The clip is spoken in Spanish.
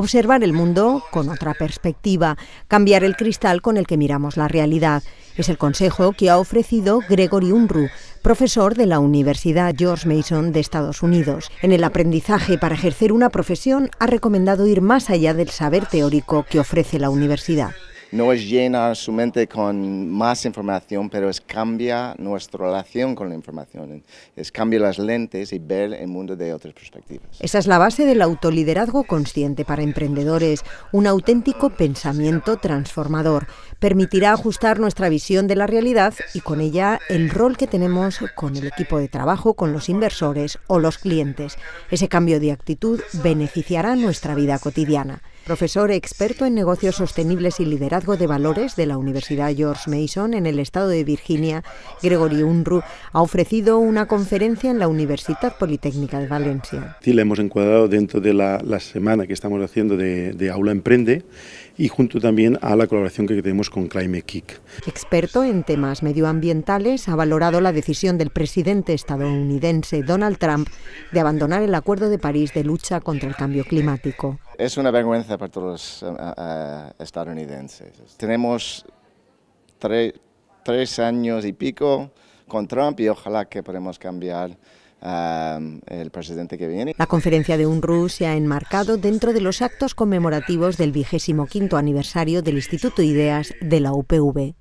observar el mundo con otra perspectiva, cambiar el cristal con el que miramos la realidad. Es el consejo que ha ofrecido Gregory Unruh, profesor de la Universidad George Mason de Estados Unidos. En el aprendizaje para ejercer una profesión ha recomendado ir más allá del saber teórico que ofrece la universidad no es llenar su mente con más información, pero es cambia nuestra relación con la información, es cambia las lentes y ver el mundo de otras perspectivas. Esa es la base del autoliderazgo consciente para emprendedores, un auténtico pensamiento transformador. Permitirá ajustar nuestra visión de la realidad y con ella el rol que tenemos con el equipo de trabajo, con los inversores o los clientes. Ese cambio de actitud beneficiará nuestra vida cotidiana profesor experto en negocios sostenibles y liderazgo de valores de la Universidad George Mason en el estado de Virginia, Gregory Unruh, ha ofrecido una conferencia en la Universidad Politécnica de Valencia. Sí, la hemos encuadrado dentro de la, semana que estamos haciendo de, de Aula Emprende y junto también a la colaboración que tenemos con Climate Kick. Experto en temas medioambientales, ha valorado la decisión del presidente estadounidense Donald Trump de abandonar el Acuerdo de París de lucha contra el cambio climático es una vergüenza para todos los eh, eh, eh, estadounidenses. Tenemos tres años y pico con Trump y ojalá que podamos cambiar el presidente que viene. La conferencia de UNRU se ha enmarcado dentro de los actos conmemorativos del vigésimo quinto aniversario del Instituto Ideas de la UPV.